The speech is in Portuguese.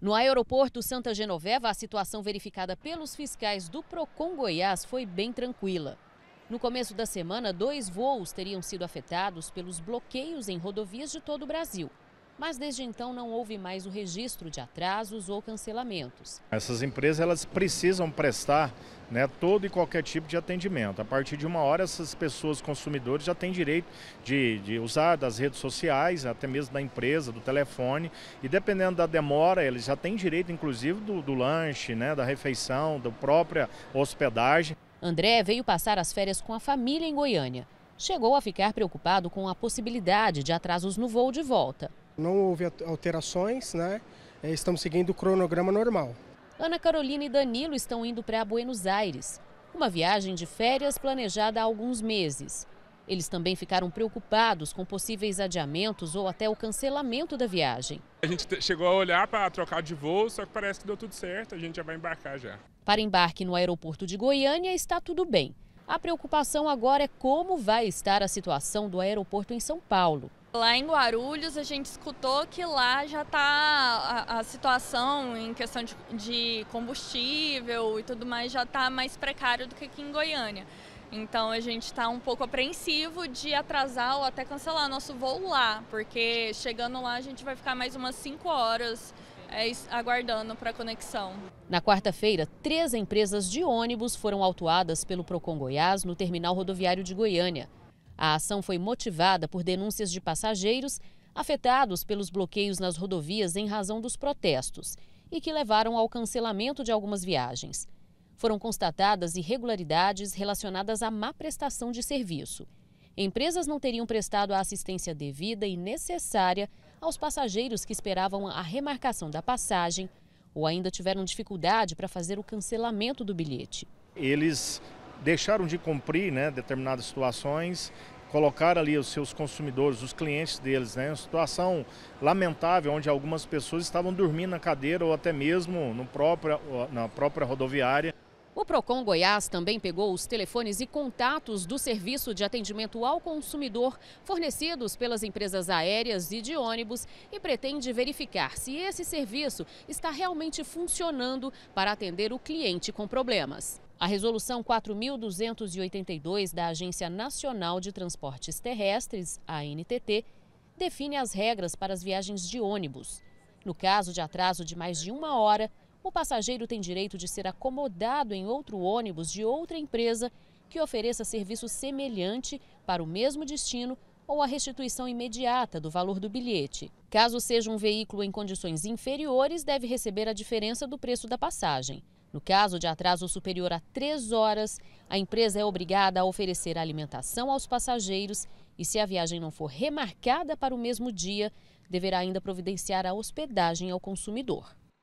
No aeroporto Santa Genoveva, a situação verificada pelos fiscais do Procon Goiás foi bem tranquila. No começo da semana, dois voos teriam sido afetados pelos bloqueios em rodovias de todo o Brasil. Mas desde então não houve mais o registro de atrasos ou cancelamentos. Essas empresas elas precisam prestar né, todo e qualquer tipo de atendimento. A partir de uma hora, essas pessoas consumidores já têm direito de, de, usar das redes sociais, até mesmo da empresa, do telefone, e dependendo da demora, eles já têm direito, inclusive, do, do lanche, né, da refeição, da própria hospedagem. André veio passar as férias com a família em Goiânia. Chegou a ficar preocupado com a possibilidade de atrasos no voo de volta. Não houve alterações, né? É, estamos seguindo o cronograma normal. Ana Carolina e Danilo estão indo para Buenos Aires, uma viagem de férias planejada há alguns meses. Eles também ficaram preocupados com possíveis adiamentos ou até o cancelamento da viagem. A gente chegou a olhar para trocar de voo, só que parece que deu tudo certo, a gente já vai embarcar já. Para embarque no aeroporto de Goiânia está tudo bem. A preocupação agora é como vai estar a situação do aeroporto em São Paulo. Lá em Guarulhos, a gente escutou que lá já está a, a, situação em questão de, de, combustível e tudo mais já está mais precário do que aqui em Goiânia. Então a gente está um pouco apreensivo de atrasar ou até cancelar nosso voo lá, porque chegando lá a gente vai ficar mais umas 5 horas é, aguardando para conexão. Na quarta-feira, três empresas de ônibus foram autuadas pelo Procon Goiás no terminal rodoviário de Goiânia. A ação foi motivada por denúncias de passageiros afetados pelos bloqueios nas rodovias em razão dos protestos e que levaram ao cancelamento de algumas viagens. Foram constatadas irregularidades relacionadas à má prestação de serviço. Empresas não teriam prestado a assistência devida e necessária aos passageiros que esperavam a remarcação da passagem ou ainda tiveram dificuldade para fazer o cancelamento do bilhete. Eles deixaram de cumprir né, determinadas situações, colocar ali os seus consumidores, os clientes deles, né? Uma situação lamentável onde algumas pessoas estavam dormindo na cadeira ou até mesmo no próprio, na própria rodoviária. O Procon Goiás também pegou os telefones e contatos do serviço de atendimento ao consumidor fornecidos pelas empresas aéreas e de ônibus e pretende verificar se esse serviço está realmente funcionando para atender o cliente com problemas. A Resolução 4.282 da Agência Nacional de Transportes Terrestres, ANTT, define as regras para as viagens de ônibus. No caso de atraso de mais de uma hora, o passageiro tem direito de ser acomodado em outro ônibus de outra empresa que ofereça serviço semelhante para o mesmo destino ou a restituição imediata do valor do bilhete. Caso seja um veículo em condições inferiores, deve receber a diferença do preço da passagem. No caso de atraso superior a três horas, a empresa é obrigada a oferecer alimentação aos passageiros e, se a viagem não for remarcada para o mesmo dia, deverá ainda providenciar a hospedagem ao consumidor.